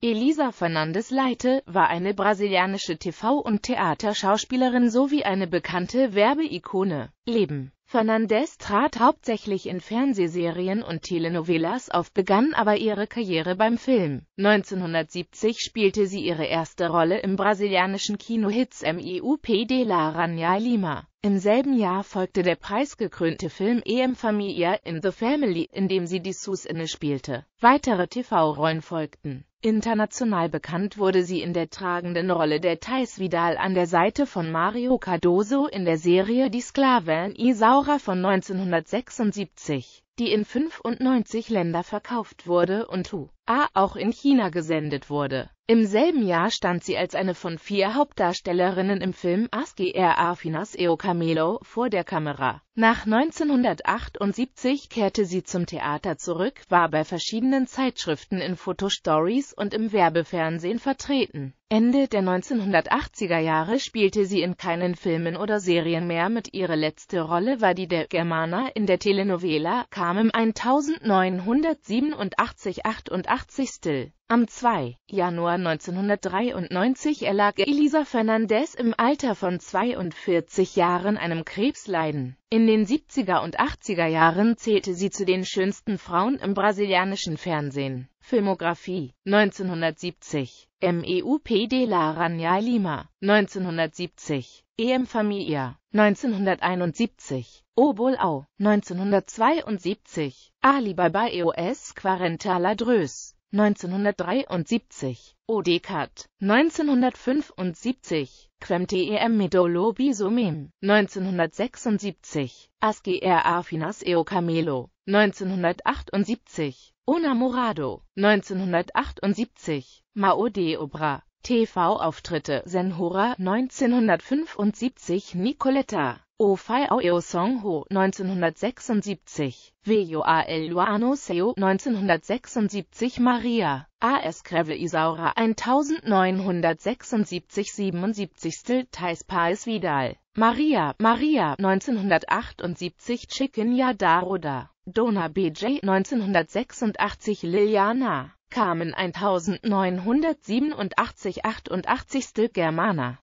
Elisa Fernandes Leite war eine brasilianische TV- und Theaterschauspielerin sowie eine bekannte Werbeikone. Leben Fernandes trat hauptsächlich in Fernsehserien und Telenovelas auf, begann aber ihre Karriere beim Film. 1970 spielte sie ihre erste Rolle im brasilianischen Kinohits MIUP e de la Rania Lima. Im selben Jahr folgte der preisgekrönte Film EM Familia in The Family, in dem sie die Sus inne spielte. Weitere TV-Rollen folgten. International bekannt wurde sie in der tragenden Rolle der Thais Vidal an der Seite von Mario Cardoso in der Serie Die Sklaven Isaura von 1976, die in 95 Länder verkauft wurde und U.A. auch in China gesendet wurde. Im selben Jahr stand sie als eine von vier Hauptdarstellerinnen im Film Aski R. Afinas Eo Camelo vor der Kamera. Nach 1978 kehrte sie zum Theater zurück, war bei verschiedenen Zeitschriften in Fotostories und im Werbefernsehen vertreten. Ende der 1980er Jahre spielte sie in keinen Filmen oder Serien mehr mit. Ihre letzte Rolle war die der Germana in der Telenovela kam im 1987-88 Still. Am 2. Januar 1993 erlag Elisa Fernandez im Alter von 42 Jahren einem Krebsleiden in den 70er und 80er Jahren zählte sie zu den schönsten Frauen im brasilianischen Fernsehen. Filmografie 1970 MEUP de la Ranha Lima 1970 EM Familia 1971 Obolao 1972 Ali Baba EOS Quarenta Ladrös 1973, Odekat, 1975, Quemtem Medolo Bisumim, 1976, Asger Afinas Eocamelo, 1978, Morado, 1978, Mao de Obra, TV-Auftritte Senhora 1975 Nicoletta O Song Ho 1976, Veioal Luano Seo 1976 Maria, A.S. Krevle Isaura 1976 77 Thais Paes Vidal, Maria, Maria 1978 Chicken Yadaroda, Dona BJ 1986 Liliana, Carmen 1987 88. Germana